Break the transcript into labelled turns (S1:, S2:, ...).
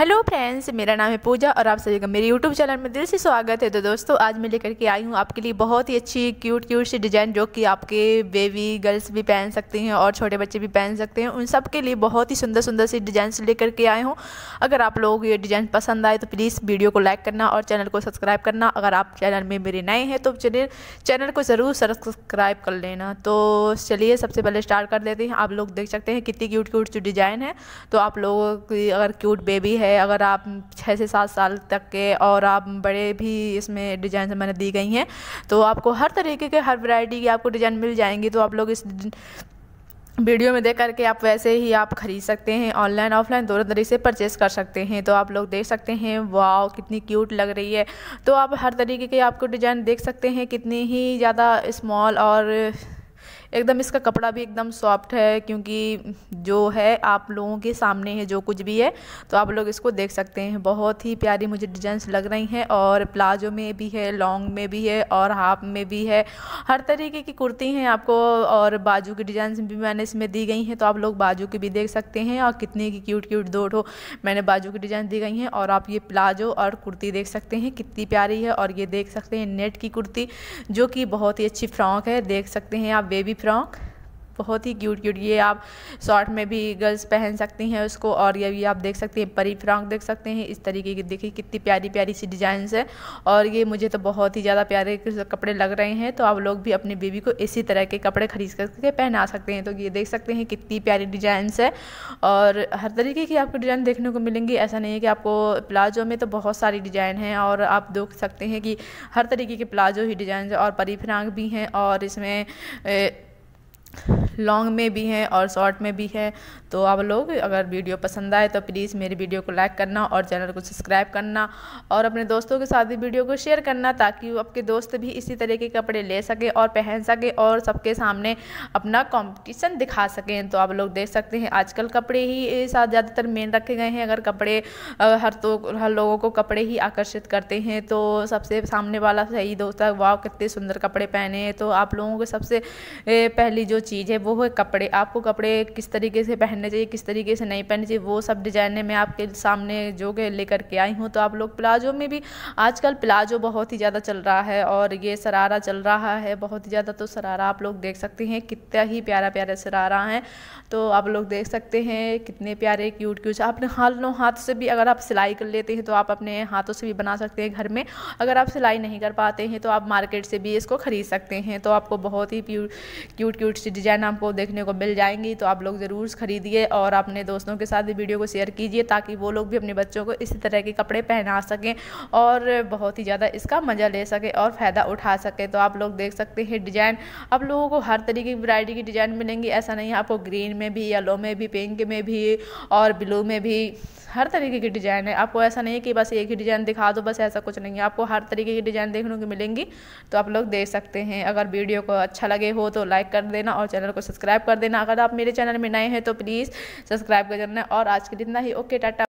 S1: hello friends मेरा नाम है पूजा और आप सभी का मेरे यूट्यूब चैनल में दिल से स्वागत है तो दोस्तों आज मैं लेकर के आई हूँ आपके लिए बहुत ही अच्छी क्यूट क्यूट सी डिज़ाइन जो कि आपके बेबी गर्ल्स भी पहन सकती हैं और छोटे बच्चे भी पहन सकते हैं उन सब के लिए बहुत ही सुंदर सुंदर सी डिज़ाइन लेकर के आए हूँ अगर आप लोगों को ये डिज़ाइन पसंद आए तो प्लीज़ वीडियो को लाइक करना और चैनल को सब्सक्राइब करना अगर आप चैनल में मेरे नए हैं तो चलिए चैनल को ज़रूर सब्सक्राइब कर लेना तो चलिए सबसे पहले स्टार्ट कर देते हैं आप लोग देख सकते हैं कितनी क्यूट क्यूट सी डिज़ाइन है तो आप लोगों की अगर क्यूट बेबी है है अगर आप छः से सात साल तक के और आप बड़े भी इसमें डिज़ाइन मैंने दी गई हैं तो आपको हर तरीके के हर वैरायटी की आपको डिज़ाइन मिल जाएंगी तो आप लोग इस वीडियो में देख करके आप वैसे ही आप खरीद सकते हैं ऑनलाइन ऑफलाइन दोनों तरीके से परचेस कर सकते हैं तो आप लोग देख सकते हैं वाह कितनी क्यूट लग रही है तो आप हर तरीके के आपको डिज़ाइन देख सकते हैं कितनी ही ज़्यादा स्मॉल और एकदम इसका कपड़ा भी एकदम सॉफ्ट है क्योंकि जो है आप लोगों के सामने है जो कुछ भी है तो आप लोग इसको देख सकते हैं बहुत ही प्यारी मुझे डिजाइंस लग रही हैं और प्लाजो में भी है लॉन्ग में भी है और हाफ में भी है हर तरीके की कुर्ती हैं आपको और बाजू की डिजाइन भी मैंने इसमें दी गई हैं तो आप लोग बाजू की भी देख सकते हैं और कितने की क्यूट क्यूट दो ठो मैंने बाजू की डिजाइन दी गई हैं और आप ये प्लाजो और कुर्ती देख सकते हैं कितनी प्यारी है और ये देख सकते हैं नेट की कुर्ती जो कि बहुत ही अच्छी फ्रॉक है देख सकते हैं आप बेबी फ्रॉक बहुत ही क्यूट क्यूट ये आप शॉर्ट में भी गर्ल्स पहन सकती हैं उसको और ये भी आप देख सकते हैं परी फ्रॉक देख सकते हैं इस तरीके की देखिए कितनी प्यारी प्यारी सी डिजाइन है और ये मुझे तो बहुत ही ज़्यादा प्यारे कपड़े लग रहे हैं तो आप लोग भी अपनी बेबी को इसी तरह के कपड़े खरीद करके पहना सकते हैं तो ये देख सकते हैं कितनी प्यारी डिजाइन है और हर तरीके की आपको डिज़ाइन देखने को मिलेंगी ऐसा नहीं है कि आपको प्लाजो में तो बहुत सारी डिज़ाइन हैं और आप देख सकते हैं कि हर तरीके के प्लाजो ही डिज़ाइन और परी फ्रॉक भी हैं और इसमें लॉन्ग में भी हैं और शॉर्ट में भी है तो आप लोग अगर वीडियो पसंद आए तो प्लीज़ मेरी वीडियो को लाइक करना और चैनल को सब्सक्राइब करना और अपने दोस्तों के साथ भी वीडियो को शेयर करना ताकि आपके दोस्त भी इसी तरह के कपड़े ले सकें और पहन सकें और सबके सामने अपना कंपटीशन दिखा सकें तो आप लोग देख सकते हैं आजकल कपड़े ही साथ ज़्यादातर मेन रखे गए हैं अगर कपड़े हर तो हर लोगों को कपड़े ही आकर्षित करते हैं तो सबसे सामने वाला सही दोस्त है वाह कितने सुंदर कपड़े पहने हैं तो आप लोगों को सबसे पहली जो चीज़ है वो है कपड़े आपको कपड़े किस तरीके से पहनने चाहिए किस तरीके से नहीं पहनने चाहिए वो सब डिजाइने मैं आपके सामने जो के लेकर के आई हूँ तो आप लोग प्लाजो में भी आजकल प्लाजो बहुत ही ज़्यादा चल रहा है और ये सरारा चल रहा है बहुत ही ज़्यादा तो सरारा आप लोग देख सकते हैं कितना ही प्यारा प्यारा सरारा है तो आप लोग देख सकते हैं कितने प्यारे क्यूट क्यूट आपने हालों हाथ से भी अगर आप सिलाई कर लेते हैं तो आप अपने हाथों से भी बना सकते हैं घर में अगर आप सिलाई नहीं कर पाते हैं तो आप मार्केट से भी इसको ख़रीद सकते हैं तो आपको बहुत ही क्यूट क्यूट अच्छी डिज़ाइन आपको देखने को मिल जाएंगी तो आप लोग ज़रूर खरीदिए और अपने दोस्तों के साथ वीडियो को शेयर कीजिए ताकि वो लोग भी अपने बच्चों को इसी तरह के कपड़े पहना सकें और बहुत ही ज़्यादा इसका मज़ा ले सकें और फ़ायदा उठा सकें तो आप लोग देख सकते हैं डिज़ाइन आप लोगों को हर तरीके की वरायटी की डिज़ाइन मिलेंगी ऐसा नहीं है आपको ग्रीन में भी येलो में भी पिंक में भी और ब्लू में भी हर तरीके की डिज़ाइन है आपको ऐसा नहीं है कि बस एक ही डिज़ाइन दिखा दो बस ऐसा कुछ नहीं है आपको हर तरीके की डिज़ाइन देखने को मिलेंगी तो आप लोग देख सकते हैं अगर वीडियो को अच्छा लगे हो तो लाइक कर देना और चैनल को सब्सक्राइब कर देना अगर आप मेरे चैनल में नए हैं तो प्लीज़ सब्सक्राइब कर देना और आज के लिए इतना ही ओके टाटा